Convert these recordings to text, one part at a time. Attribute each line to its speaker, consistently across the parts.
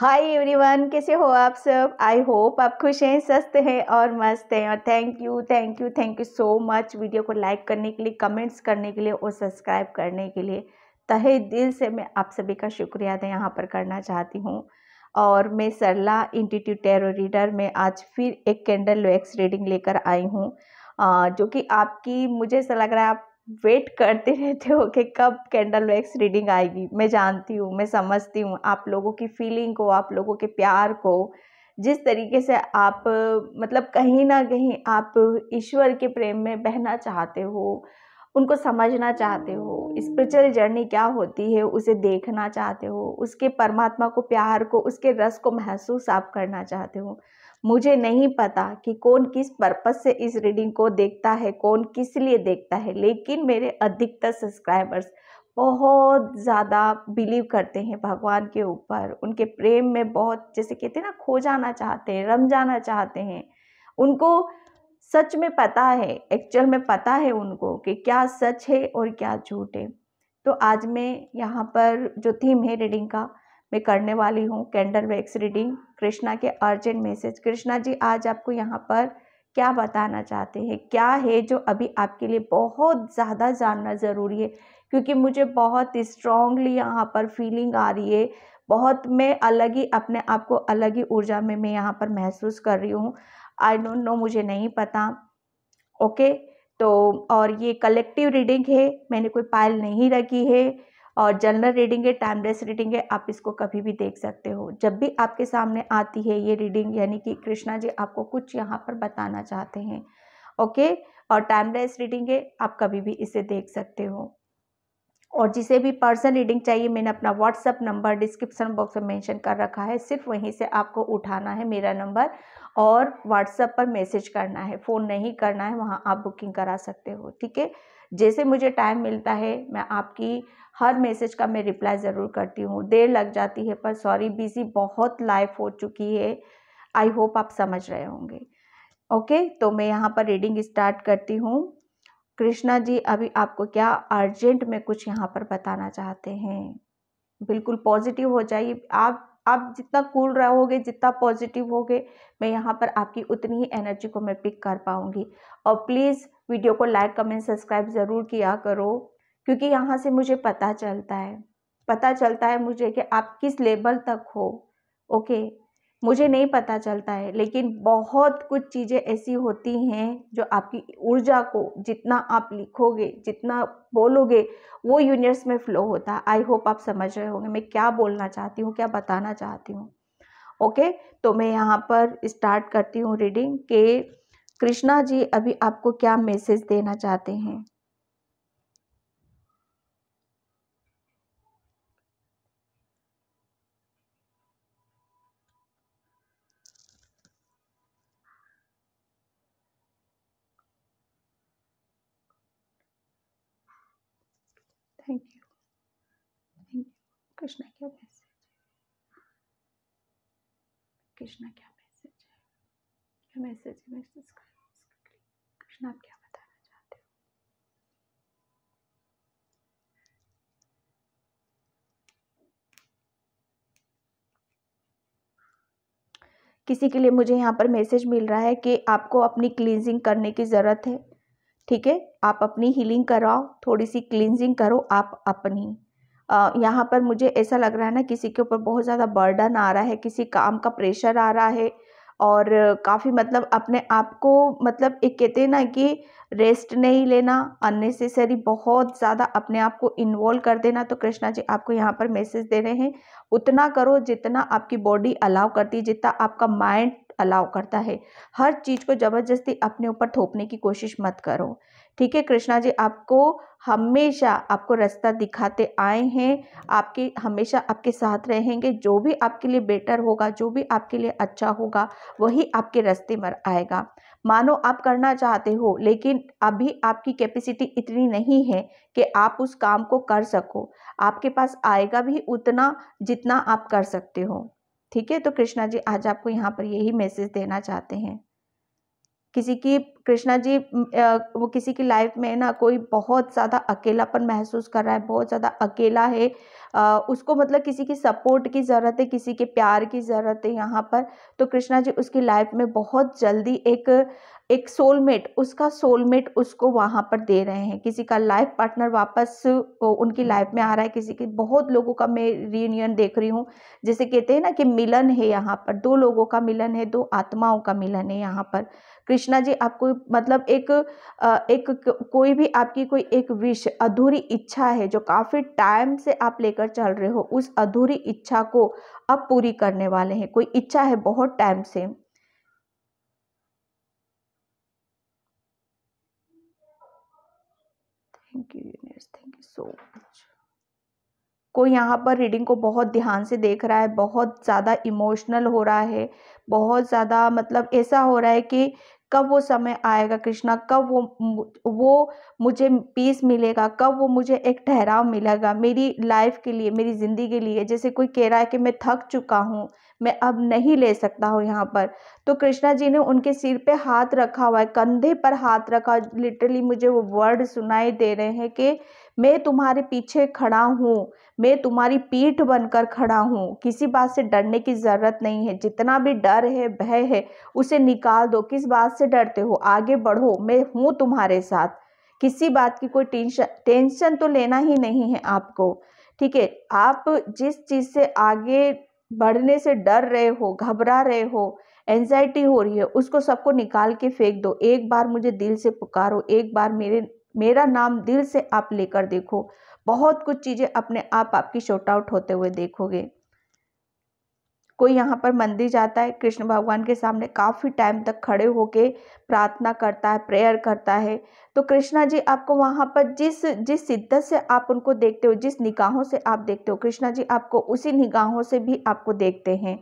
Speaker 1: Hi everyone कैसे हो आप सब आई होप आप खुश हैं सस्त हैं और मस्त हैं और thank you thank you thank you so much video को लाइक करने के लिए कमेंट्स करने के लिए और सब्सक्राइब करने के लिए तहे दिल से मैं आप सभी का शुक्रिया अदा यहाँ पर करना चाहती हूँ और मैं सरला इंस्टीट्यूट टेरो रीडर में आज फिर एक कैंडल वैक्स रीडिंग लेकर आई हूँ जो कि आपकी मुझे ऐसा लग रहा है आप वेट करते रहते हो कि कब कैंडल वैक्स रीडिंग आएगी मैं जानती हूँ मैं समझती हूँ आप लोगों की फीलिंग को आप लोगों के प्यार को जिस तरीके से आप मतलब कहीं ना कहीं आप ईश्वर के प्रेम में बहना चाहते हो उनको समझना चाहते हो स्पिरिचुअल जर्नी क्या होती है उसे देखना चाहते हो उसके परमात्मा को प्यार को उसके रस को महसूस आप करना चाहते हो मुझे नहीं पता कि कौन किस पर्पज़ से इस रीडिंग को देखता है कौन किस लिए देखता है लेकिन मेरे अधिकतर सब्सक्राइबर्स बहुत ज़्यादा बिलीव करते हैं भगवान के ऊपर उनके प्रेम में बहुत जैसे कहते हैं ना खो जाना चाहते हैं रम जाना चाहते हैं उनको सच में पता है एक्चुअल में पता है उनको कि क्या सच है और क्या झूठ है तो आज मैं यहाँ पर जो थीम है रीडिंग का मैं करने वाली हूँ कैंडल वैक्स रीडिंग कृष्णा के अर्जेंट मैसेज कृष्णा जी आज आपको यहाँ पर क्या बताना चाहते हैं क्या है जो अभी आपके लिए बहुत ज़्यादा जानना ज़रूरी है क्योंकि मुझे बहुत स्ट्रॉन्गली यहाँ पर फीलिंग आ रही है बहुत मैं अलग ही अपने आप को अलग ही ऊर्जा में मैं यहाँ पर महसूस कर रही हूँ आई डोंट नो मुझे नहीं पता ओके okay? तो और ये कलेक्टिव रीडिंग है मैंने कोई पायल नहीं रखी है और जनरल रीडिंग है टाइमलेस रीडिंग है आप इसको कभी भी देख सकते हो जब भी आपके सामने आती है ये रीडिंग यानी कि कृष्णा जी आपको कुछ यहाँ पर बताना चाहते हैं ओके और टाइमलेस रीडिंग है आप कभी भी इसे देख सकते हो और जिसे भी पर्सन रीडिंग चाहिए मैंने अपना व्हाट्सअप नंबर डिस्क्रिप्शन बॉक्स में मेंशन कर रखा है सिर्फ वहीं से आपको उठाना है मेरा नंबर और व्हाट्सअप पर मैसेज करना है फ़ोन नहीं करना है वहाँ आप बुकिंग करा सकते हो ठीक है जैसे मुझे टाइम मिलता है मैं आपकी हर मैसेज का मैं रिप्लाई ज़रूर करती हूँ देर लग जाती है पर सॉरी बिज़ी बहुत लाइफ हो चुकी है आई होप आप समझ रहे होंगे ओके तो मैं यहाँ पर रीडिंग स्टार्ट करती हूँ कृष्णा जी अभी आपको क्या अर्जेंट में कुछ यहाँ पर बताना चाहते हैं बिल्कुल पॉजिटिव हो जाइए आप आप जितना कूल रहोगे जितना पॉजिटिव होगे मैं यहाँ पर आपकी उतनी ही एनर्जी को मैं पिक कर पाऊँगी और प्लीज़ वीडियो को लाइक कमेंट सब्सक्राइब ज़रूर किया करो क्योंकि यहाँ से मुझे पता चलता है पता चलता है मुझे कि आप किस लेवल तक हो ओके मुझे नहीं पता चलता है लेकिन बहुत कुछ चीज़ें ऐसी होती हैं जो आपकी ऊर्जा को जितना आप लिखोगे जितना बोलोगे वो यूनिवर्स में फ्लो होता है आई होप आप समझ रहे होंगे मैं क्या बोलना चाहती हूँ क्या बताना चाहती हूँ ओके तो मैं यहाँ पर स्टार्ट करती हूँ रीडिंग के कृष्णा जी अभी आपको क्या मैसेज देना चाहते हैं कृष्णा क्या मैसेज है कृष्णा क्या मैसेज है क्या मैसेज है मैसेज कृष्णा आप क्या बताना चाहते हो किसी के लिए मुझे यहाँ पर मैसेज मिल रहा है कि आपको अपनी क्लींजिंग करने की ज़रूरत है ठीक है आप अपनी हीलिंग कराओ थोड़ी सी क्लींजिंग करो आप अपनी यहाँ पर मुझे ऐसा लग रहा है ना किसी के ऊपर बहुत ज़्यादा बर्डन आ रहा है किसी काम का प्रेशर आ रहा है और काफ़ी मतलब अपने आप को मतलब एक कहते हैं ना कि रेस्ट नहीं लेना अननेसेसरी बहुत ज़्यादा अपने आप को इन्वॉल्व कर देना तो कृष्णा जी आपको यहाँ पर मैसेज दे रहे हैं उतना करो जितना आपकी बॉडी अलाउ करती है जितना आपका माइंड अलाउ करता है हर चीज़ को ज़बरदस्ती अपने ऊपर थोपने की कोशिश मत करो ठीक है कृष्णा जी आपको हमेशा आपको रास्ता दिखाते आए हैं आपके हमेशा आपके साथ रहेंगे जो भी आपके लिए बेटर होगा जो भी आपके लिए अच्छा होगा वही आपके रास्ते में आएगा मानो आप करना चाहते हो लेकिन अभी आपकी कैपेसिटी इतनी नहीं है कि आप उस काम को कर सको आपके पास आएगा भी उतना जितना आप कर सकते हो ठीक है तो कृष्णा जी आज आपको यहाँ पर यही मैसेज देना चाहते हैं किसी की कृष्णा जी वो किसी की लाइफ में ना कोई बहुत ज़्यादा अकेलापन महसूस कर रहा है बहुत ज़्यादा अकेला है उसको मतलब किसी की सपोर्ट की ज़रूरत है किसी के प्यार की ज़रूरत है यहाँ पर तो कृष्णा जी उसकी लाइफ में बहुत जल्दी एक एक सोलमेट उसका सोलमेट उसको वहाँ पर दे रहे हैं किसी का लाइफ पार्टनर वापस उनकी लाइफ हम्म। में आ रहा है किसी के बहुत लोगों का मैं रियूनियन देख रही हूँ जैसे कहते हैं ना कि मिलन है यहाँ पर दो लोगों का मिलन है दो आत्माओं का मिलन है यहाँ पर कृष्णा जी आपको कोई मतलब एक एक कोई भी आपकी कोई एक विश अधूरी इच्छा है जो काफ़ी टाइम से आप लेकर चल रहे हो उस अधूरी इच्छा को अब पूरी करने वाले हैं कोई इच्छा है बहुत टाइम से thank you thank you so much कोई यहाँ पर रीडिंग को बहुत ध्यान से देख रहा है बहुत ज़्यादा इमोशनल हो रहा है बहुत ज़्यादा मतलब ऐसा हो रहा है कि कब वो समय आएगा कृष्णा कब वो वो मुझे पीस मिलेगा कब वो मुझे एक ठहराव मिलेगा मेरी लाइफ के लिए मेरी ज़िंदगी के लिए जैसे कोई कह रहा है कि मैं थक चुका हूँ मैं अब नहीं ले सकता हूँ यहाँ पर तो कृष्णा जी ने उनके सिर पे हाथ रखा हुआ है कंधे पर हाथ रखा लिटरली मुझे वो वर्ड सुनाई दे रहे हैं कि मैं तुम्हारे पीछे खड़ा हूँ मैं तुम्हारी पीठ बनकर खड़ा हूँ किसी बात से डरने की ज़रूरत नहीं है जितना भी डर है भय है उसे निकाल दो किस बात से डरते हो आगे बढ़ो मैं हूँ तुम्हारे साथ किसी बात की कोई टेंशन टेंशन तो लेना ही नहीं है आपको ठीक है आप जिस चीज़ से आगे बढ़ने से डर रहे हो घबरा रहे हो एनजाइटी हो रही है उसको सबको निकाल के फेंक दो एक बार मुझे दिल से पुकारो एक बार मेरे मेरा नाम दिल से आप लेकर देखो बहुत कुछ चीज़ें अपने आप आपकी शॉर्ट आउट होते हुए देखोगे कोई यहाँ पर मंदिर जाता है कृष्ण भगवान के सामने काफ़ी टाइम तक खड़े होके प्रार्थना करता है प्रेयर करता है तो कृष्णा जी आपको वहाँ पर जिस जिस शिद्दत से आप उनको देखते हो जिस निगाहों से आप देखते हो कृष्णा जी आपको उसी निगाहों से भी आपको देखते हैं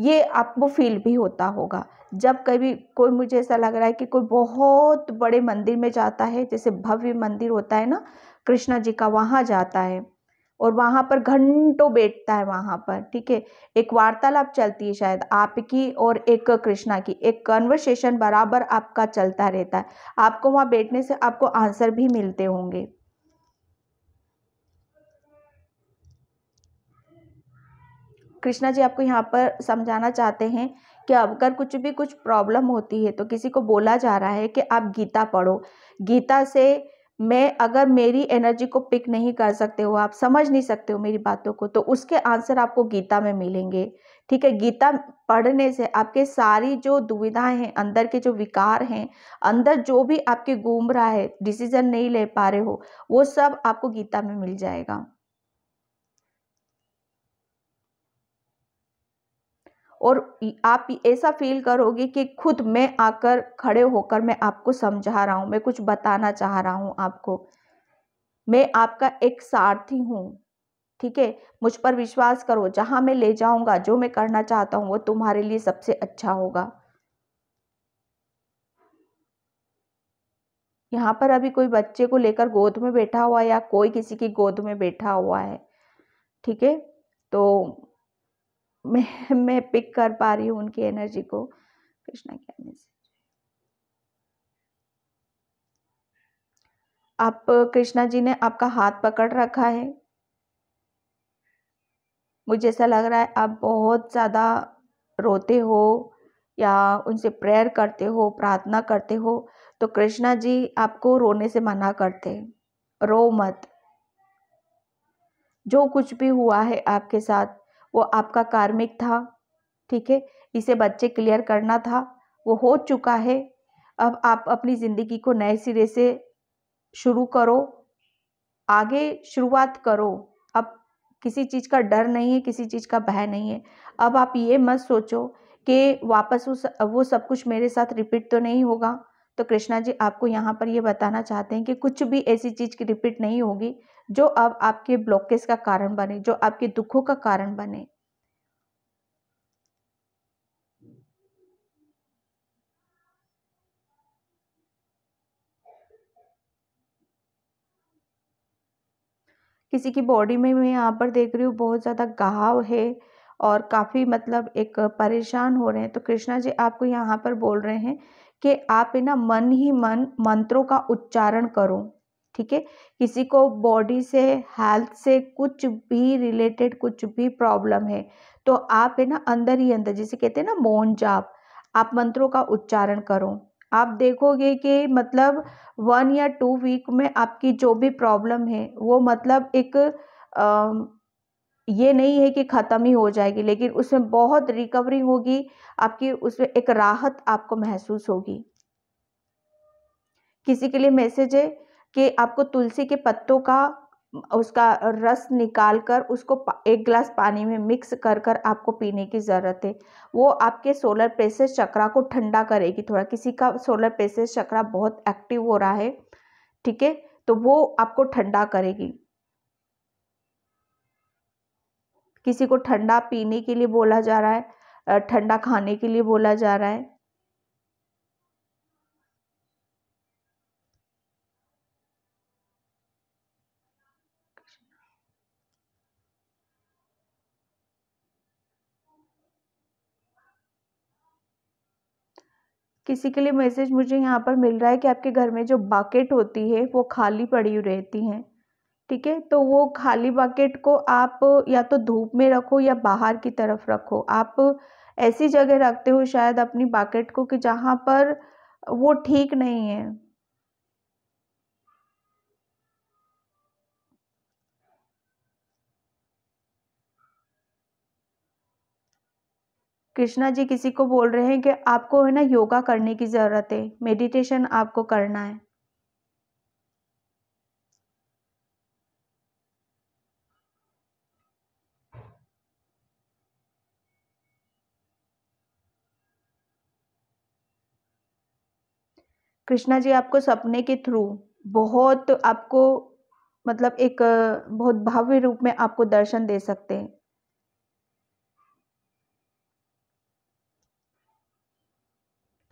Speaker 1: ये आपको फील भी होता होगा जब कभी कोई मुझे ऐसा लग रहा है कि कोई बहुत बड़े मंदिर में जाता है जैसे भव्य मंदिर होता है ना कृष्णा जी का वहाँ जाता है और वहाँ पर घंटों बैठता है वहाँ पर ठीक है एक वार्तालाप चलती है शायद आपकी और एक कृष्णा की एक कन्वर्सेशन बराबर आपका चलता रहता है आपको वहाँ बैठने से आपको आंसर भी मिलते होंगे कृष्णा जी आपको यहाँ पर समझाना चाहते हैं कि अगर कुछ भी कुछ प्रॉब्लम होती है तो किसी को बोला जा रहा है कि आप गीता पढ़ो गीता से मैं अगर मेरी एनर्जी को पिक नहीं कर सकते हो आप समझ नहीं सकते हो मेरी बातों को तो उसके आंसर आपको गीता में मिलेंगे ठीक है गीता पढ़ने से आपके सारी जो दुविधाएं हैं अंदर के जो विकार हैं अंदर जो भी आपके घूम रहा है डिसीजन नहीं ले पा रहे हो वो सब आपको गीता में मिल जाएगा और आप ऐसा फील करोगे कि खुद मैं आकर खड़े होकर मैं आपको समझा रहा हूँ मैं कुछ बताना चाह रहा हूँ आपको मैं आपका एक सारथी हूँ ठीक है मुझ पर विश्वास करो जहाँ मैं ले जाऊँगा जो मैं करना चाहता हूँ वो तुम्हारे लिए सबसे अच्छा होगा यहाँ पर अभी कोई बच्चे को लेकर गोद में बैठा हुआ या कोई किसी की गोद में बैठा हुआ है ठीक है तो मैं मैं पिक कर पा रही हूँ उनकी एनर्जी को कृष्णा क्या मैसेज आप कृष्णा जी ने आपका हाथ पकड़ रखा है मुझे ऐसा लग रहा है आप बहुत ज़्यादा रोते हो या उनसे प्रेयर करते हो प्रार्थना करते हो तो कृष्णा जी आपको रोने से मना करते हैं रो मत जो कुछ भी हुआ है आपके साथ वो आपका कार्मिक था ठीक है इसे बच्चे क्लियर करना था वो हो चुका है अब आप अपनी ज़िंदगी को नए सिरे से शुरू करो आगे शुरुआत करो अब किसी चीज़ का डर नहीं है किसी चीज़ का भय नहीं है अब आप ये मत सोचो कि वापस उस वो सब कुछ मेरे साथ रिपीट तो नहीं होगा तो कृष्णा जी आपको यहाँ पर ये बताना चाहते हैं कि कुछ भी ऐसी चीज़ की रिपीट नहीं होगी जो अब आपके ब्लॉकेज का कारण बने जो आपके दुखों का कारण बने किसी की बॉडी में मैं यहाँ पर देख रही हूँ बहुत ज़्यादा घाव है और काफ़ी मतलब एक परेशान हो रहे हैं तो कृष्णा जी आपको यहाँ पर बोल रहे हैं कि आप है ना मन ही मन मंत्रों का उच्चारण करो ठीक है किसी को बॉडी से हेल्थ से कुछ भी रिलेटेड कुछ भी प्रॉब्लम है तो आप है ना अंदर ही अंदर जिसे कहते हैं ना मौन जाप आप मंत्रों का उच्चारण करो आप देखोगे कि मतलब वन या टू वीक में आपकी जो भी प्रॉब्लम है वो मतलब एक ये नहीं है कि ख़त्म ही हो जाएगी लेकिन उसमें बहुत रिकवरी होगी आपकी उसमें एक राहत आपको महसूस होगी किसी के लिए मैसेज है कि आपको तुलसी के पत्तों का उसका रस निकाल कर उसको एक गिलास पानी में मिक्स कर कर आपको पीने की ज़रूरत है वो आपके सोलर प्रेसेस चक्रा को ठंडा करेगी थोड़ा किसी का सोलर प्रेसेस चक्रा बहुत एक्टिव हो रहा है ठीक है तो वो आपको ठंडा करेगी किसी को ठंडा पीने के लिए बोला जा रहा है ठंडा खाने के लिए बोला जा रहा है किसी के लिए मैसेज मुझे यहाँ पर मिल रहा है कि आपके घर में जो बाकेट होती है वो खाली पड़ी रहती हैं ठीक है तो वो खाली बकेट को आप या तो धूप में रखो या बाहर की तरफ रखो आप ऐसी जगह रखते हो शायद अपनी बकेट को कि जहाँ पर वो ठीक नहीं है कृष्णा जी किसी को बोल रहे हैं कि आपको है ना योगा करने की ज़रूरत है मेडिटेशन आपको करना है कृष्णा जी आपको सपने के थ्रू बहुत आपको मतलब एक बहुत भव्य रूप में आपको दर्शन दे सकते हैं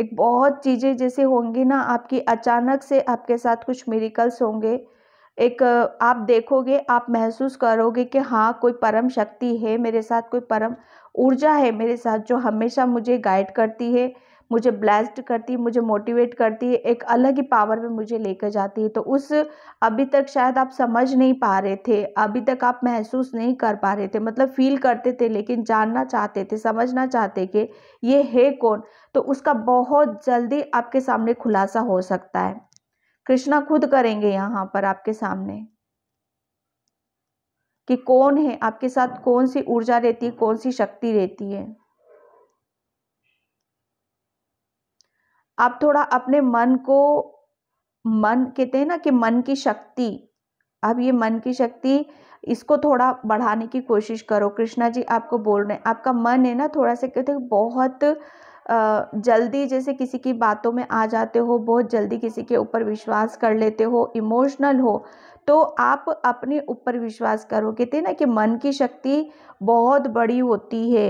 Speaker 1: एक बहुत चीज़ें जैसे होंगी ना आपकी अचानक से आपके साथ कुछ मेरिकल्स होंगे एक आप देखोगे आप महसूस करोगे कि हाँ कोई परम शक्ति है मेरे साथ कोई परम ऊर्जा है मेरे साथ जो हमेशा मुझे गाइड करती है मुझे ब्लेस्ड करती है मुझे मोटिवेट करती है एक अलग ही पावर में मुझे लेकर जाती है तो उस अभी तक शायद आप समझ नहीं पा रहे थे अभी तक आप महसूस नहीं कर पा रहे थे मतलब फील करते थे लेकिन जानना चाहते थे समझना चाहते कि ये है कौन तो उसका बहुत जल्दी आपके सामने खुलासा हो सकता है कृष्णा खुद करेंगे यहाँ पर आपके सामने कि कौन है आपके साथ कौन सी ऊर्जा रहती है कौन सी शक्ति रहती है आप थोड़ा अपने मन को मन कहते हैं ना कि मन की शक्ति अब ये मन की शक्ति इसको थोड़ा बढ़ाने की कोशिश करो कृष्णा जी आपको बोल रहे हैं आपका मन है ना थोड़ा सा कहते हैं बहुत जल्दी जैसे किसी की बातों में आ जाते हो बहुत जल्दी किसी के ऊपर विश्वास कर लेते हो इमोशनल हो तो आप अपने ऊपर विश्वास करो कहते हैं ना कि मन की शक्ति बहुत बड़ी होती है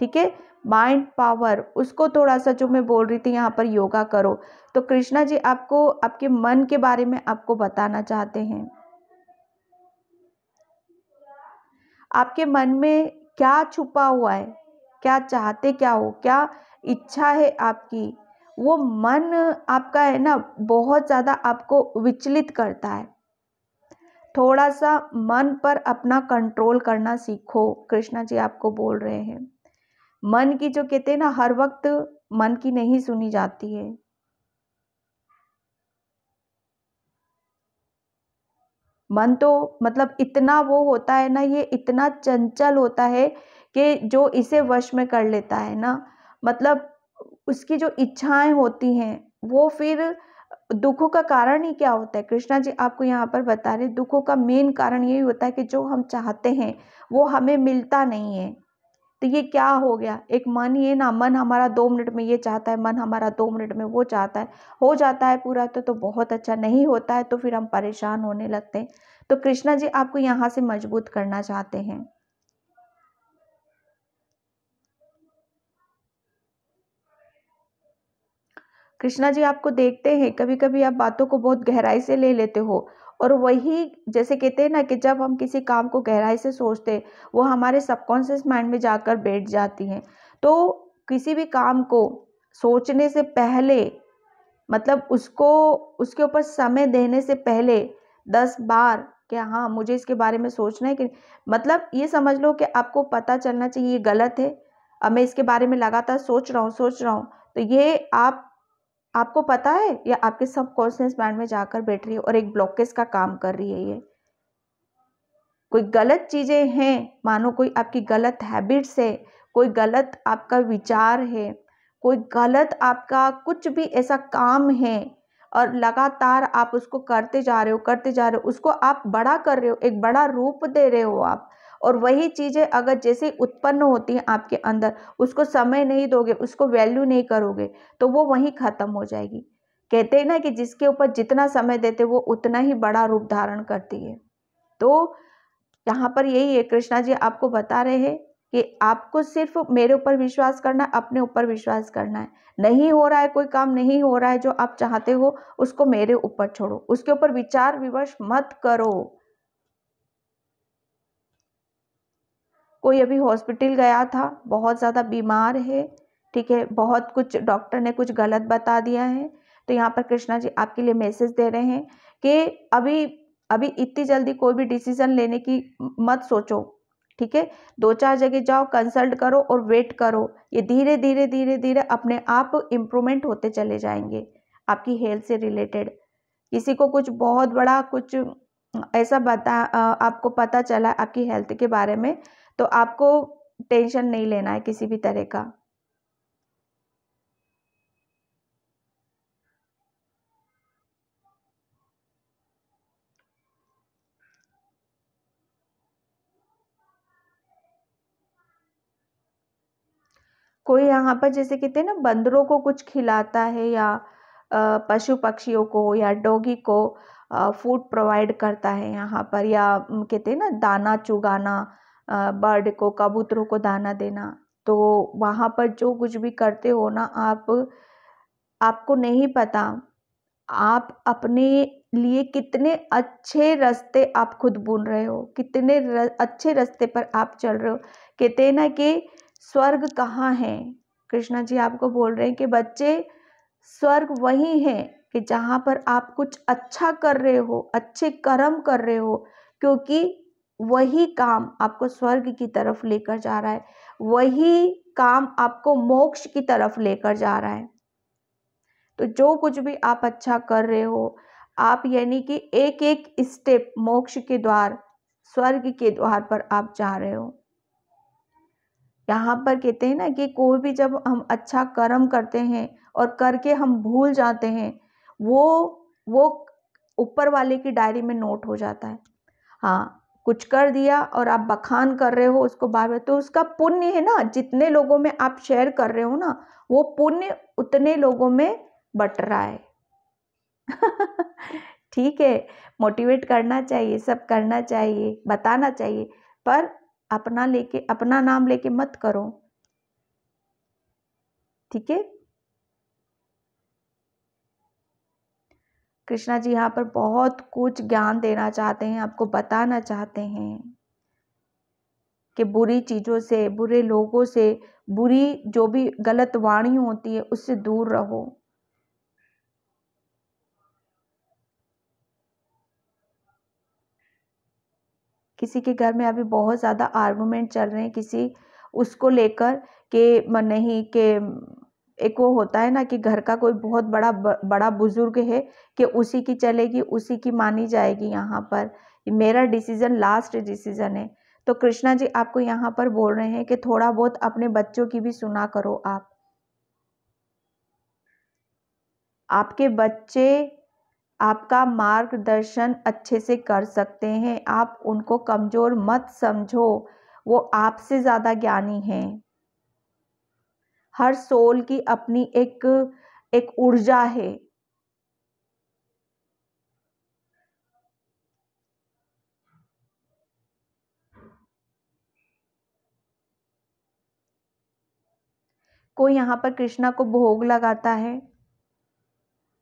Speaker 1: ठीक है माइंड पावर उसको थोड़ा सा जो मैं बोल रही थी यहाँ पर योगा करो तो कृष्णा जी आपको आपके मन के बारे में आपको बताना चाहते हैं आपके मन में क्या छुपा हुआ है क्या चाहते क्या हो क्या इच्छा है आपकी वो मन आपका है ना बहुत ज़्यादा आपको विचलित करता है थोड़ा सा मन पर अपना कंट्रोल करना सीखो कृष्णा जी आपको बोल रहे हैं मन की जो कहते हैं ना हर वक्त मन की नहीं सुनी जाती है मन तो मतलब इतना वो होता है ना ये इतना चंचल होता है कि जो इसे वश में कर लेता है ना मतलब उसकी जो इच्छाएं होती हैं वो फिर दुखों का कारण ही क्या होता है कृष्णा जी आपको यहाँ पर बता रहे दुखों का मेन कारण यही होता है कि जो हम चाहते हैं वो हमें मिलता नहीं है तो ये क्या हो गया एक मन ये ना मन हमारा दो मिनट में ये चाहता है मन हमारा दो मिनट में वो चाहता है हो जाता है पूरा तो तो बहुत अच्छा नहीं होता है तो फिर हम परेशान होने लगते हैं तो कृष्णा जी आपको यहाँ से मजबूत करना चाहते हैं कृष्णा जी आपको देखते हैं कभी कभी आप बातों को बहुत गहराई से ले लेते हो और वही जैसे कहते हैं ना कि जब हम किसी काम को गहराई से सोचते वो हमारे सबकॉन्शियस माइंड में जाकर बैठ जाती हैं तो किसी भी काम को सोचने से पहले मतलब उसको उसके ऊपर समय देने से पहले दस बार कि हाँ मुझे इसके बारे में सोचना है कि मतलब ये समझ लो कि आपको पता चलना चाहिए ये गलत है अब मैं इसके बारे में लगातार सोच रहा हूँ सोच रहा हूँ तो ये आप आपको पता है या आपके सब कॉन्शियस माइंड में जाकर बैठ रही है और एक ब्लॉकेज का काम कर रही है ये कोई गलत चीज़ें हैं मानो कोई आपकी गलत हैबिट्स है कोई गलत आपका विचार है कोई गलत आपका कुछ भी ऐसा काम है और लगातार आप उसको करते जा रहे हो करते जा रहे हो उसको आप बड़ा कर रहे हो एक बड़ा रूप दे रहे हो आप और वही चीज़ें अगर जैसे उत्पन्न होती हैं आपके अंदर उसको समय नहीं दोगे उसको वैल्यू नहीं करोगे तो वो वहीं ख़त्म हो जाएगी कहते हैं ना कि जिसके ऊपर जितना समय देते वो उतना ही बड़ा रूप धारण करती है तो यहाँ पर यही है कृष्णा जी आपको बता रहे हैं कि आपको सिर्फ मेरे ऊपर विश्वास करना है अपने ऊपर विश्वास करना है नहीं हो रहा है कोई काम नहीं हो रहा है जो आप चाहते हो उसको मेरे ऊपर छोड़ो उसके ऊपर विचार विमर्श मत करो कोई अभी हॉस्पिटल गया था बहुत ज़्यादा बीमार है ठीक है बहुत कुछ डॉक्टर ने कुछ गलत बता दिया है तो यहाँ पर कृष्णा जी आपके लिए मैसेज दे रहे हैं कि अभी अभी इतनी जल्दी कोई भी डिसीजन लेने की मत सोचो ठीक है दो चार जगह जाओ कंसल्ट करो और वेट करो ये धीरे धीरे धीरे धीरे अपने आप इम्प्रूवमेंट होते चले जाएंगे आपकी हेल्थ से रिलेटेड किसी को कुछ बहुत बड़ा कुछ ऐसा बता आपको पता चला आपकी हेल्थ के बारे में तो आपको टेंशन नहीं लेना है किसी भी तरह का कोई यहाँ पर जैसे कहते हैं ना बंदरों को कुछ खिलाता है या पशु पक्षियों को या डॉगी को फूड प्रोवाइड करता है यहाँ पर या कहते हैं ना दाना चुगाना बर्ड को कबूतरों को दाना देना तो वहाँ पर जो कुछ भी करते हो ना आप आपको नहीं पता आप अपने लिए कितने अच्छे रास्ते आप खुद बुन रहे हो कितने र, अच्छे रास्ते पर आप चल रहे हो कहते हैं ना कि स्वर्ग कहाँ है कृष्णा जी आपको बोल रहे हैं कि बच्चे स्वर्ग वही है कि जहाँ पर आप कुछ अच्छा कर रहे हो अच्छे कर्म कर रहे हो क्योंकि वही काम आपको स्वर्ग की तरफ लेकर जा रहा है वही काम आपको मोक्ष की तरफ लेकर जा रहा है तो जो कुछ भी आप अच्छा कर रहे हो आप यानी कि एक एक स्टेप मोक्ष के द्वार स्वर्ग के द्वार पर आप जा रहे हो यहाँ पर कहते हैं ना कि कोई भी जब हम अच्छा कर्म करते हैं और करके हम भूल जाते हैं वो वो ऊपर वाले की डायरी में नोट हो जाता है हाँ कुछ कर दिया और आप बखान कर रहे हो उसको बार बार तो उसका पुण्य है ना जितने लोगों में आप शेयर कर रहे हो ना वो पुण्य उतने लोगों में बट रहा है ठीक है मोटिवेट करना चाहिए सब करना चाहिए बताना चाहिए पर अपना लेके अपना नाम लेके मत करो ठीक है कृष्णा जी यहाँ पर बहुत कुछ ज्ञान देना चाहते हैं आपको बताना चाहते हैं कि बुरी चीज़ों से बुरे लोगों से बुरी जो भी गलत वाणी होती है उससे दूर रहो किसी के घर में अभी बहुत ज़्यादा आर्गूमेंट चल रहे हैं किसी उसको लेकर के नहीं के एक वो होता है ना कि घर का कोई बहुत बड़ा बड़ा बुज़ुर्ग है कि उसी की चलेगी उसी की मानी जाएगी यहाँ पर मेरा डिसीज़न लास्ट डिसीज़न है तो कृष्णा जी आपको यहाँ पर बोल रहे हैं कि थोड़ा बहुत अपने बच्चों की भी सुना करो आप आपके बच्चे आपका मार्गदर्शन अच्छे से कर सकते हैं आप उनको कमज़ोर मत समझो वो आपसे ज़्यादा ज्ञानी हैं हर सोल की अपनी एक एक ऊर्जा है कोई यहाँ पर कृष्णा को भोग लगाता है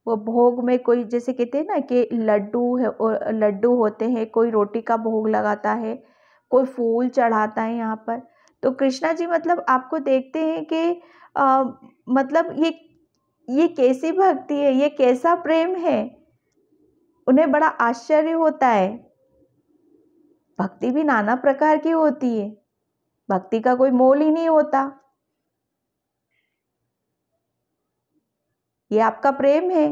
Speaker 1: वो भोग में कोई जैसे कहते हैं ना कि लड्डू है और लड्डू होते हैं कोई रोटी का भोग लगाता है कोई फूल चढ़ाता है यहाँ पर तो कृष्णा जी मतलब आपको देखते हैं कि आ, मतलब ये ये कैसी भक्ति है ये कैसा प्रेम है उन्हें बड़ा आश्चर्य होता है भक्ति भी नाना प्रकार की होती है भक्ति का कोई मोल ही नहीं होता ये आपका प्रेम है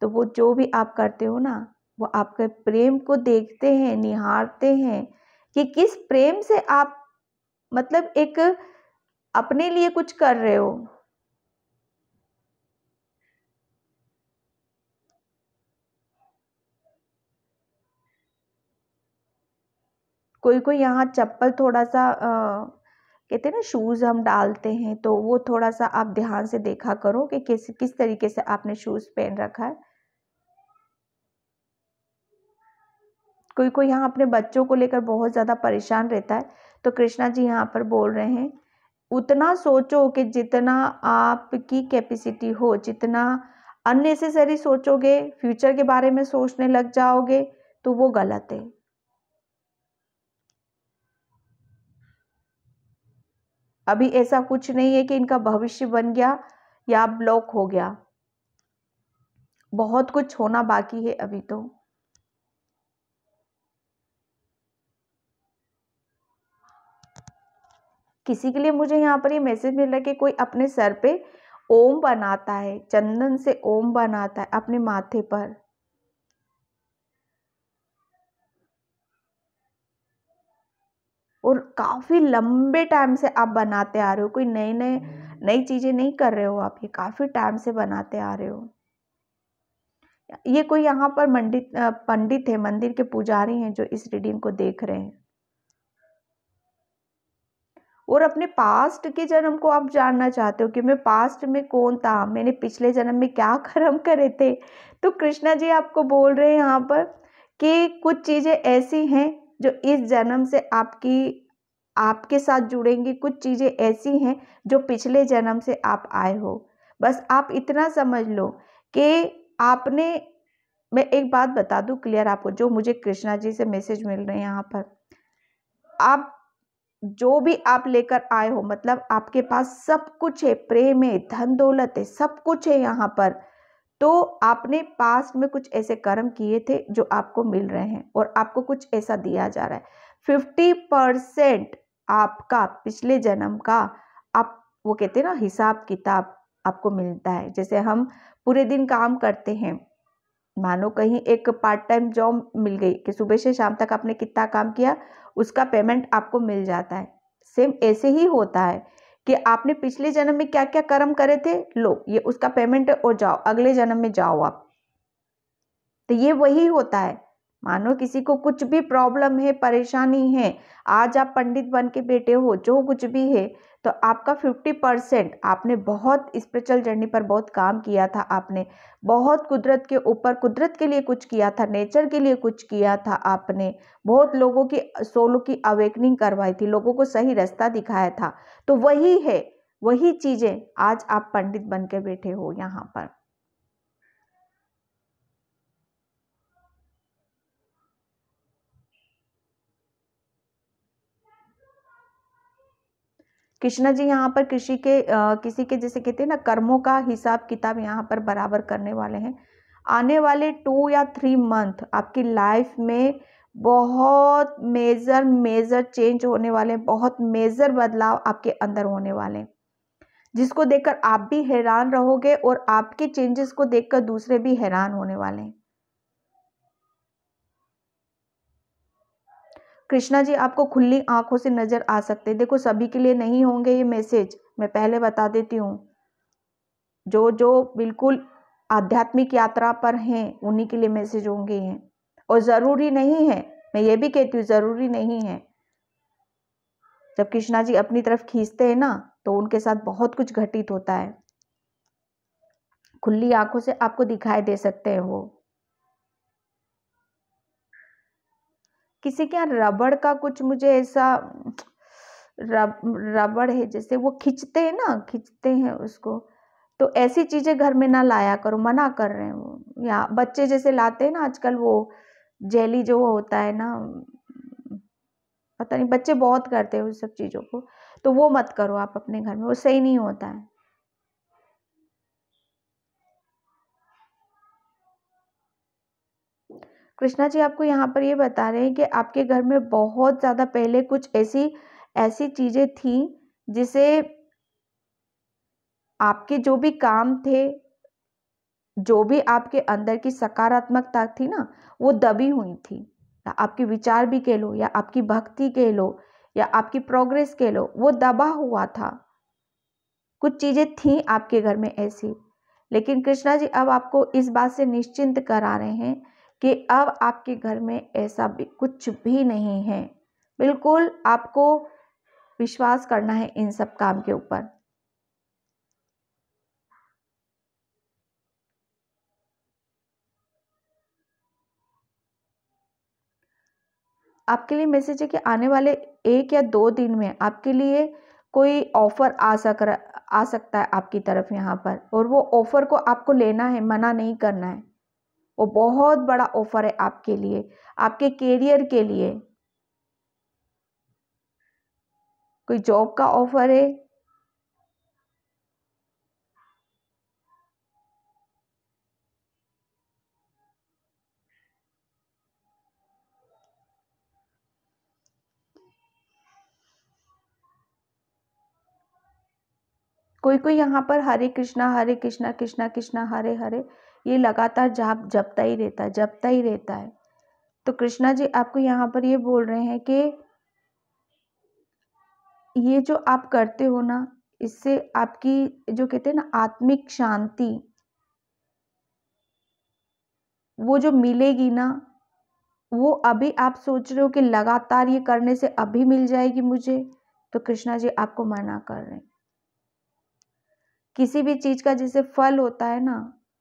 Speaker 1: तो वो जो भी आप करते हो ना वो आपके प्रेम को देखते हैं निहारते हैं कि किस प्रेम से आप मतलब एक अपने लिए कुछ कर रहे हो कोई कोई यहाँ चप्पल थोड़ा सा आ, कहते हैं ना शूज़ हम डालते हैं तो वो थोड़ा सा आप ध्यान से देखा करो कि किस किस तरीके से आपने शूज़ पहन रखा है कोई कोई यहाँ अपने बच्चों को लेकर बहुत ज़्यादा परेशान रहता है तो कृष्णा जी यहाँ पर बोल रहे हैं उतना सोचो कि जितना आपकी कैपेसिटी हो जितना अननेसेसरी सोचोगे फ्यूचर के बारे में सोचने लग जाओगे तो वो गलत है अभी ऐसा कुछ नहीं है कि इनका भविष्य बन गया या ब्लॉक हो गया बहुत कुछ होना बाकी है अभी तो किसी के लिए मुझे यहाँ पर ये मैसेज मिल रहा है कि कोई अपने सर पे ओम बनाता है चंदन से ओम बनाता है अपने माथे पर और काफ़ी लंबे टाइम से आप बनाते आ रहे हो कोई नए नए हम्म। नई चीज़ें नहीं कर रहे हो आप ये काफ़ी टाइम से बनाते आ रहे हो ये कोई यहाँ पर मंडित पंडित है मंदिर के पुजारी हैं जो इस रीडिंग को देख रहे हैं और अपने पास्ट के जन्म को आप जानना चाहते हो कि मैं पास्ट में कौन था मैंने पिछले जन्म में क्या कर्म करे थे तो कृष्णा जी आपको बोल रहे हैं यहाँ पर कि कुछ चीज़ें ऐसी हैं जो इस जन्म से आपकी आपके साथ जुड़ेंगी कुछ चीज़ें ऐसी हैं जो पिछले जन्म से आप आए हो बस आप इतना समझ लो कि आपने मैं एक बात बता दूँ क्लियर आपको जो मुझे कृष्णा जी से मैसेज मिल रहे हैं यहाँ पर आप जो भी आप लेकर आए हो मतलब आपके पास सब कुछ है प्रेम है धन दौलत है सब कुछ है यहाँ पर तो आपने पास्ट में कुछ ऐसे कर्म किए थे जो आपको मिल रहे हैं और आपको कुछ ऐसा दिया जा रहा है फिफ्टी परसेंट आपका पिछले जन्म का आप वो कहते हैं ना हिसाब किताब आपको मिलता है जैसे हम पूरे दिन काम करते हैं मानो कहीं एक पार्ट टाइम जॉब मिल गई कि सुबह से शाम तक आपने कितना काम किया उसका पेमेंट आपको मिल जाता है सेम ऐसे ही होता है कि आपने पिछले जन्म में क्या क्या कर्म करे थे लो ये उसका पेमेंट और जाओ अगले जन्म में जाओ आप तो ये वही होता है मानो किसी को कुछ भी प्रॉब्लम है परेशानी है आज आप पंडित बन के बेटे हो जो कुछ भी है तो आपका 50 परसेंट आपने बहुत स्पिरिचुअल जर्नी पर बहुत काम किया था आपने बहुत कुदरत के ऊपर कुदरत के लिए कुछ किया था नेचर के लिए कुछ किया था आपने बहुत लोगों की सोलों की अवेकनिंग करवाई थी लोगों को सही रास्ता दिखाया था तो वही है वही चीज़ें आज आप पंडित बन के बैठे हो यहाँ पर कृष्णा जी यहाँ पर कृषि के आ, किसी के जैसे कहते हैं ना कर्मों का हिसाब किताब यहाँ पर बराबर करने वाले हैं आने वाले टू या थ्री मंथ आपकी लाइफ में बहुत मेजर मेजर चेंज होने वाले हैं बहुत मेजर बदलाव आपके अंदर होने वाले हैं जिसको देखकर आप भी हैरान रहोगे और आपके चेंजेस को देखकर दूसरे भी हैरान होने वाले हैं कृष्णा जी आपको खुली आंखों से नजर आ सकते देखो सभी के लिए नहीं होंगे ये मैसेज मैं पहले बता देती हूँ जो जो बिल्कुल आध्यात्मिक यात्रा पर हैं उन्हीं के लिए मैसेज होंगे हैं और ज़रूरी नहीं है मैं ये भी कहती हूँ ज़रूरी नहीं है जब कृष्णा जी अपनी तरफ खींचते हैं ना तो उनके साथ बहुत कुछ घटित होता है खुली आंखों से आपको दिखाई दे सकते हैं वो किसी के यहाँ रबड़ का कुछ मुझे ऐसा रब रबड़ है जैसे वो खींचते हैं ना खींचते हैं उसको तो ऐसी चीज़ें घर में ना लाया करो मना कर रहे हैं वो या बच्चे जैसे लाते हैं ना आजकल वो जेली जो होता है ना पता नहीं बच्चे बहुत करते हैं उस सब चीज़ों को तो वो मत करो आप अपने घर में वो सही नहीं होता है कृष्णा जी आपको यहाँ पर ये बता रहे हैं कि आपके घर में बहुत ज़्यादा पहले कुछ ऐसी ऐसी चीज़ें थी जिसे आपके जो भी काम थे जो भी आपके अंदर की सकारात्मकता थी ना वो दबी हुई थी या आपके विचार भी कह लो या आपकी भक्ति कह लो या आपकी प्रोग्रेस कह लो वो दबा हुआ था कुछ चीज़ें थी आपके घर में ऐसी लेकिन कृष्णा जी अब आपको इस बात से निश्चिंत करा रहे हैं कि अब आपके घर में ऐसा भी कुछ भी नहीं है बिल्कुल आपको विश्वास करना है इन सब काम के ऊपर आपके लिए मैसेज है कि आने वाले एक या दो दिन में आपके लिए कोई ऑफर आ सक आ सकता है आपकी तरफ यहाँ पर और वो ऑफर को आपको लेना है मना नहीं करना है वो बहुत बड़ा ऑफर है आपके लिए आपके कैरियर के लिए कोई जॉब का ऑफर है कोई कोई यहाँ पर हरे कृष्णा हरे कृष्णा कृष्णा कृष्णा हरे हरे ये लगातार जाप जपता ही रहता है जपता ही रहता है तो कृष्णा जी आपको यहाँ पर ये बोल रहे हैं कि ये जो आप करते हो ना इससे आपकी जो कहते हैं ना आत्मिक शांति वो जो मिलेगी ना वो अभी आप सोच रहे हो कि लगातार ये करने से अभी मिल जाएगी मुझे तो कृष्णा जी आपको मना कर रहे हैं किसी भी चीज़ का जैसे फल होता है ना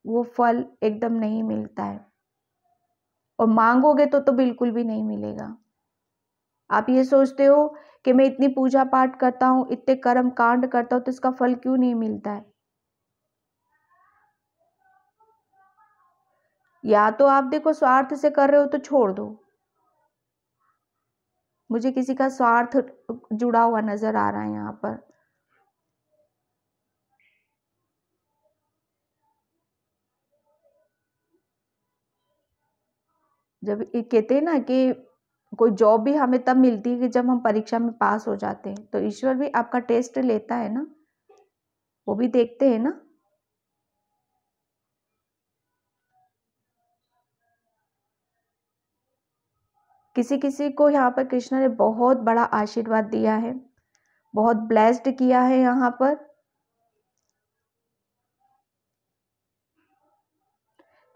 Speaker 1: वो फल एकदम नहीं मिलता है और मांगोगे तो तो बिल्कुल भी नहीं मिलेगा आप ये सोचते हो कि मैं इतनी पूजा पाठ करता हूँ इतने कर्म कांड करता हूँ तो इसका फल क्यों नहीं मिलता है या तो आप देखो स्वार्थ से कर रहे हो तो छोड़ दो मुझे किसी का स्वार्थ जुड़ा हुआ नजर आ रहा है यहाँ पर जब कहते हैं ना कि कोई जॉब भी हमें तब मिलती है कि जब हम परीक्षा में पास हो जाते हैं तो ईश्वर भी आपका टेस्ट लेता है ना वो भी देखते हैं ना किसी किसी को यहाँ पर कृष्णा ने बहुत बड़ा आशीर्वाद दिया है बहुत ब्लेस्ड किया है यहाँ पर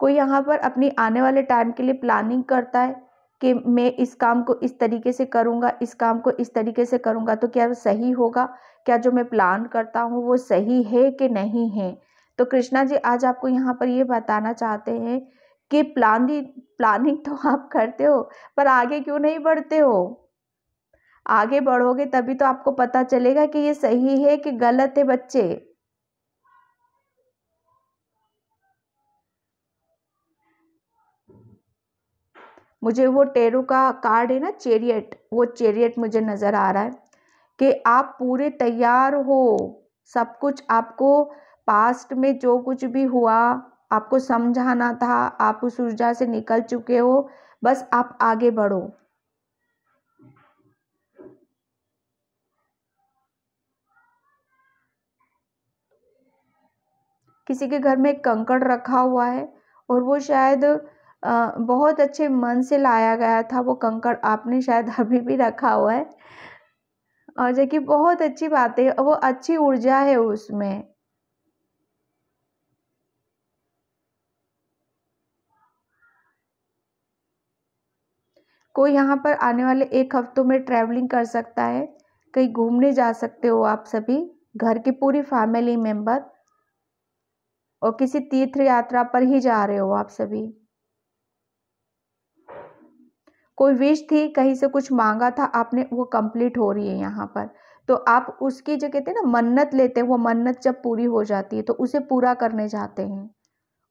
Speaker 1: कोई यहाँ पर अपनी आने वाले टाइम के लिए प्लानिंग करता है कि मैं इस काम को इस तरीके से करूँगा इस काम को इस तरीके से करूँगा तो क्या सही होगा क्या जो मैं प्लान करता हूँ वो सही है कि नहीं है तो कृष्णा जी आज आपको यहाँ पर ये बताना चाहते हैं कि प्लानिंग प्लानिंग तो आप करते हो पर आगे क्यों नहीं बढ़ते हो आगे बढ़ोगे तभी तो आपको पता चलेगा कि ये सही है कि गलत है बच्चे मुझे वो टेरू का कार्ड है ना चेरियट वो चेरियट मुझे नज़र आ रहा है कि आप पूरे तैयार हो सब कुछ आपको पास्ट में जो कुछ भी हुआ आपको समझाना था आप उस ऊर्जा से निकल चुके हो बस आप आगे बढ़ो किसी के घर में कंकड़ रखा हुआ है और वो शायद बहुत अच्छे मन से लाया गया था वो कंकड़ आपने शायद अभी भी रखा हुआ है और जो कि बहुत अच्छी बात है वो अच्छी ऊर्जा है उसमें कोई यहाँ पर आने वाले एक हफ्तों में ट्रैवलिंग कर सकता है कहीं घूमने जा सकते हो आप सभी घर की पूरी फैमिली मेंबर और किसी तीर्थ यात्रा पर ही जा रहे हो आप सभी कोई विश थी कहीं से कुछ मांगा था आपने वो कंप्लीट हो रही है यहाँ पर तो आप उसकी जो कहते हैं ना मन्नत लेते हैं वो मन्नत जब पूरी हो जाती है तो उसे पूरा करने जाते हैं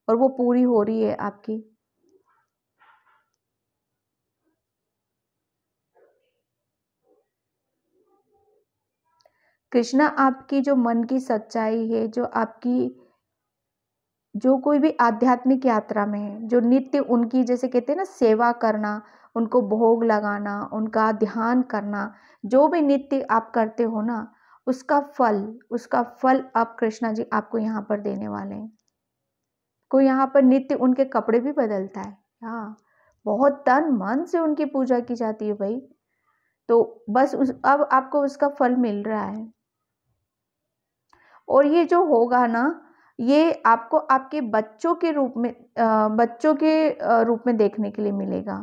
Speaker 1: और वो पूरी हो रही है आपकी कृष्णा आपकी जो मन की सच्चाई है जो आपकी जो कोई भी आध्यात्मिक यात्रा में है जो नित्य उनकी जैसे कहते हैं ना सेवा करना उनको भोग लगाना उनका ध्यान करना जो भी नित्य आप करते हो ना उसका फल उसका फल आप कृष्णा जी आपको यहाँ पर देने वाले हैं को यहाँ पर नित्य उनके कपड़े भी बदलता है हाँ बहुत तन मन से उनकी पूजा की जाती है भाई तो बस उस अब आपको उसका फल मिल रहा है और ये जो होगा ना ये आपको आपके बच्चों के रूप में बच्चों के रूप में देखने के लिए मिलेगा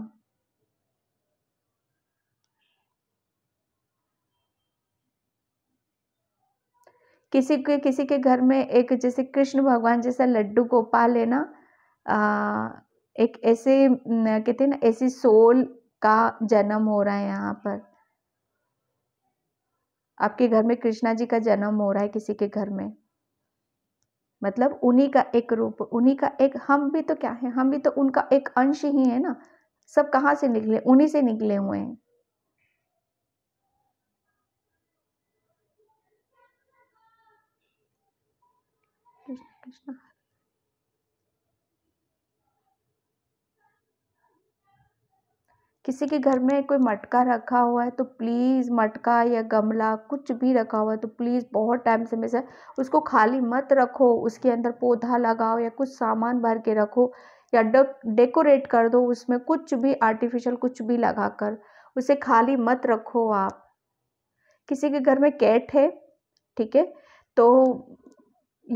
Speaker 1: किसी के किसी के घर में एक जैसे कृष्ण भगवान जैसा लड्डू गोपाल है ना एक ऐसे कहते हैं ना ऐसी सोल का जन्म हो रहा है यहाँ पर आपके घर में कृष्णा जी का जन्म हो रहा है किसी के घर में मतलब उन्हीं का एक रूप उन्हीं का एक हम भी तो क्या है हम भी तो उनका एक अंश ही है ना सब कहाँ से निकले उन्हीं से निकले हुए हैं किसी के घर में कोई मटका रखा हुआ है तो प्लीज़ मटका या गमला कुछ भी रखा हुआ है तो प्लीज़ बहुत टाइम से मैं से उसको खाली मत रखो उसके अंदर पौधा लगाओ या कुछ सामान भर के रखो या डेकोरेट कर दो उसमें कुछ भी आर्टिफिशियल कुछ भी लगा कर उसे खाली मत रखो आप किसी के घर में कैट है ठीक है तो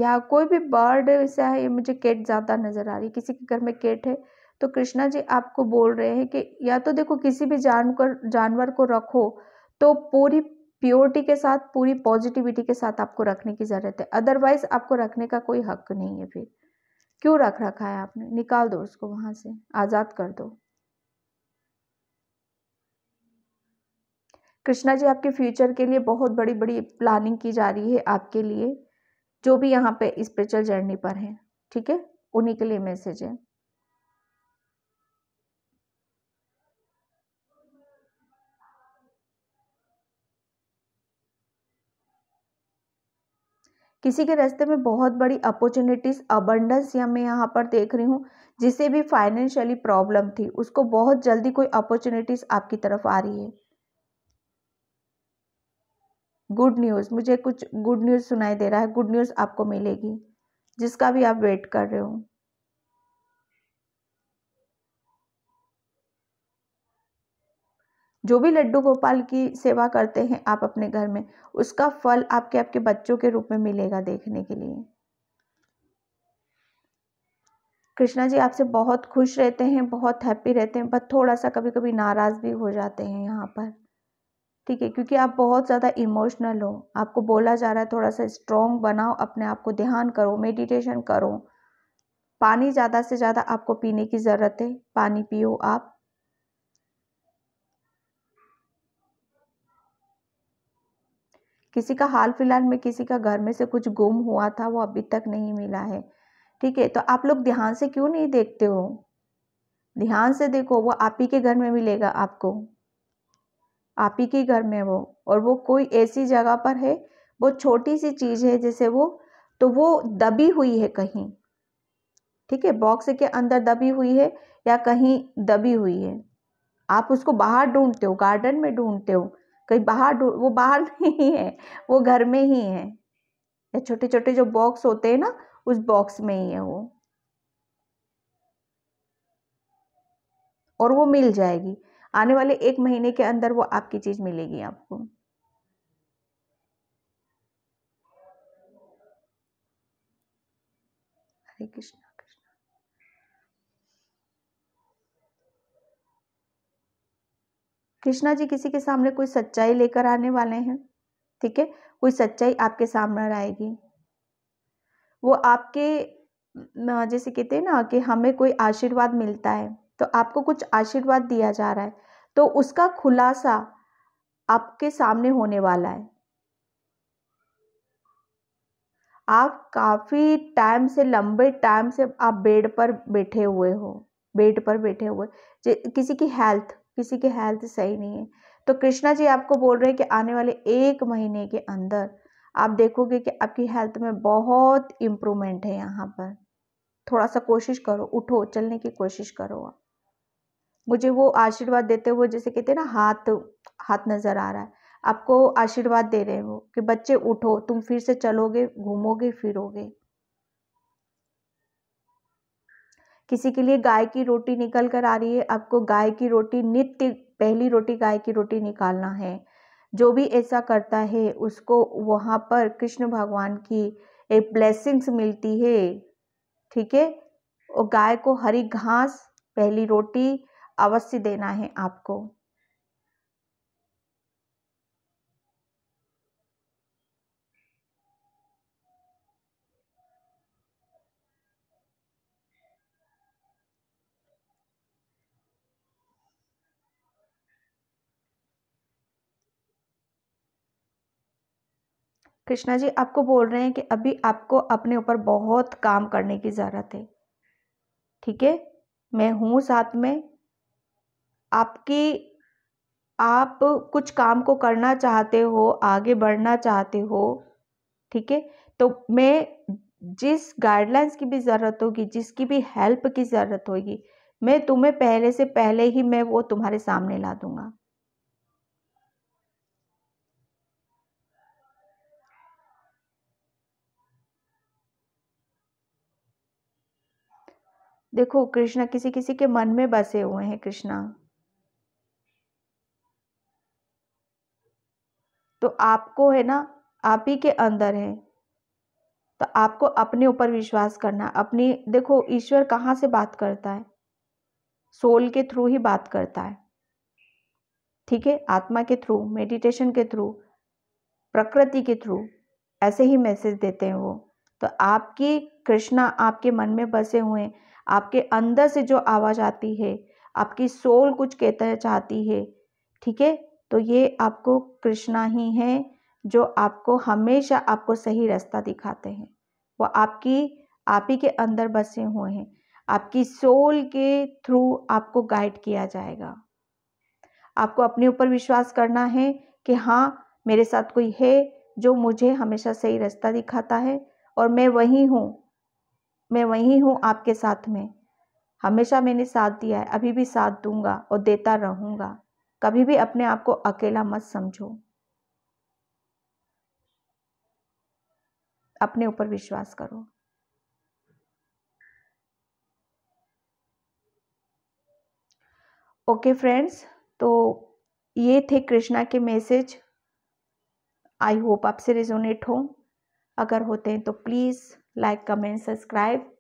Speaker 1: या कोई भी बर्ड ऐसा है मुझे कैट ज़्यादा नज़र आ रही है किसी के घर में कैट है तो कृष्णा जी आपको बोल रहे हैं कि या तो देखो किसी भी जानवर जानवर को रखो तो पूरी प्योरिटी के साथ पूरी पॉजिटिविटी के साथ आपको रखने की ज़रूरत है अदरवाइज आपको रखने का कोई हक नहीं है फिर क्यों रख रखा है आपने निकाल दो उसको वहाँ से आज़ाद कर दो कृष्णा जी आपके फ्यूचर के लिए बहुत बड़ी बड़ी प्लानिंग की जा रही है आपके लिए जो भी यहाँ पे स्पिरिचुअल जर्नी पर है ठीक है उन्हीं के लिए मैसेज है किसी के रास्ते में बहुत बड़ी अपॉर्चुनिटीज़ अबंडस या मैं यहाँ पर देख रही हूँ जिसे भी फाइनेंशियली प्रॉब्लम थी उसको बहुत जल्दी कोई अपॉर्चुनिटीज़ आपकी तरफ आ रही है गुड न्यूज़ मुझे कुछ गुड न्यूज़ सुनाई दे रहा है गुड न्यूज़ आपको मिलेगी जिसका भी आप वेट कर रहे हो जो भी लड्डू गोपाल की सेवा करते हैं आप अपने घर में उसका फल आपके आपके बच्चों के रूप में मिलेगा देखने के लिए कृष्णा जी आपसे बहुत खुश रहते हैं बहुत हैप्पी रहते हैं बट थोड़ा सा कभी कभी नाराज़ भी हो जाते हैं यहाँ पर ठीक है क्योंकि आप बहुत ज़्यादा इमोशनल हो आपको बोला जा रहा है थोड़ा सा स्ट्रोंग बनाओ अपने आप को ध्यान करो मेडिटेशन करो पानी ज़्यादा से ज़्यादा आपको पीने की ज़रूरत है पानी पियो आप किसी का हाल फिलहाल में किसी का घर में से कुछ गुम हुआ था वो अभी तक नहीं मिला है ठीक है तो आप लोग ध्यान से क्यों नहीं देखते हो ध्यान से देखो वो आप ही के घर में मिलेगा आपको आप ही के घर में वो और वो कोई ऐसी जगह पर है वो छोटी सी चीज़ है जैसे वो तो वो दबी हुई है कहीं ठीक है बॉक्स के अंदर दबी हुई है या कहीं दबी हुई है आप उसको बाहर ढूंढते हो गार्डन में ढूंढते हो कहीं बाहर वो बाहर नहीं है वो घर में ही है या छोटे छोटे जो बॉक्स होते हैं ना उस बॉक्स में ही है वो और वो मिल जाएगी आने वाले एक महीने के अंदर वो आपकी चीज़ मिलेगी आपको हरे कृष्ण कृष्णा जी किसी के सामने कोई सच्चाई लेकर आने वाले हैं ठीक है कोई सच्चाई आपके सामने आएगी वो आपके जैसे कहते हैं ना कि हमें कोई आशीर्वाद मिलता है तो आपको कुछ आशीर्वाद दिया जा रहा है तो उसका खुलासा आपके सामने होने वाला है आप काफ़ी टाइम से लंबे टाइम से आप बेड पर बैठे हुए हो बेड पर बैठे हुए किसी की हेल्थ किसी की हेल्थ सही नहीं है तो कृष्णा जी आपको बोल रहे हैं कि आने वाले एक महीने के अंदर आप देखोगे कि आपकी हेल्थ में बहुत इम्प्रूवमेंट है यहाँ पर थोड़ा सा कोशिश करो उठो चलने की कोशिश करो आप मुझे वो आशीर्वाद देते हुए जैसे कहते हैं ना हाथ हाथ नज़र आ रहा है आपको आशीर्वाद दे रहे हैं वो कि बच्चे उठो तुम फिर से चलोगे घूमोगे फिरोगे किसी के लिए गाय की रोटी निकल कर आ रही है आपको गाय की रोटी नित्य पहली रोटी गाय की रोटी निकालना है जो भी ऐसा करता है उसको वहाँ पर कृष्ण भगवान की एक ब्लेसिंग्स मिलती है ठीक है और गाय को हरी घास पहली रोटी अवश्य देना है आपको कृष्णा जी आपको बोल रहे हैं कि अभी आपको अपने ऊपर बहुत काम करने की ज़रूरत है ठीक है मैं हूँ साथ में आपकी आप कुछ काम को करना चाहते हो आगे बढ़ना चाहते हो ठीक है तो मैं जिस गाइडलाइंस की भी ज़रूरत होगी जिसकी भी हेल्प की ज़रूरत होगी मैं तुम्हें पहले से पहले ही मैं वो तुम्हारे सामने ला दूँगा देखो कृष्णा किसी किसी के मन में बसे हुए हैं कृष्णा तो आपको है ना आप ही के अंदर है तो आपको अपने ऊपर विश्वास करना अपनी देखो ईश्वर कहाँ से बात करता है सोल के थ्रू ही बात करता है ठीक है आत्मा के थ्रू मेडिटेशन के थ्रू प्रकृति के थ्रू ऐसे ही मैसेज देते हैं वो तो आपकी कृष्णा आपके मन में बसे हुए हैं आपके अंदर से जो आवाज़ आती है आपकी सोल कुछ कहते चाहती है ठीक है तो ये आपको कृष्णा ही है जो आपको हमेशा आपको सही रास्ता दिखाते हैं वो आपकी आप ही के अंदर बसे हुए हैं आपकी सोल के थ्रू आपको गाइड किया जाएगा आपको अपने ऊपर विश्वास करना है कि हाँ मेरे साथ कोई है जो मुझे हमेशा सही रास्ता दिखाता है और मैं वही हूँ मैं वहीं हूँ आपके साथ में हमेशा मैंने साथ दिया है अभी भी साथ दूंगा और देता रहूँगा कभी भी अपने आप को अकेला मत समझो अपने ऊपर विश्वास करो ओके फ्रेंड्स तो ये थे कृष्णा के मैसेज आई होप आपसे रिजोनेट हो अगर होते हैं तो please like comment subscribe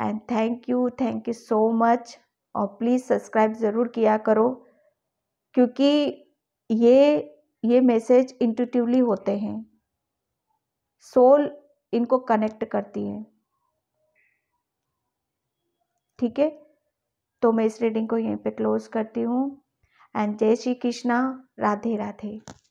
Speaker 1: and thank you thank you so much और प्लीज़ सब्सक्राइब ज़रूर किया करो क्योंकि ये ये मैसेज इंटूटिवली होते हैं सोल इनको कनेक्ट करती है ठीक है तो मैं इस रीडिंग को यहीं पे क्लोज करती हूँ एंड जय श्री कृष्णा राधे राधे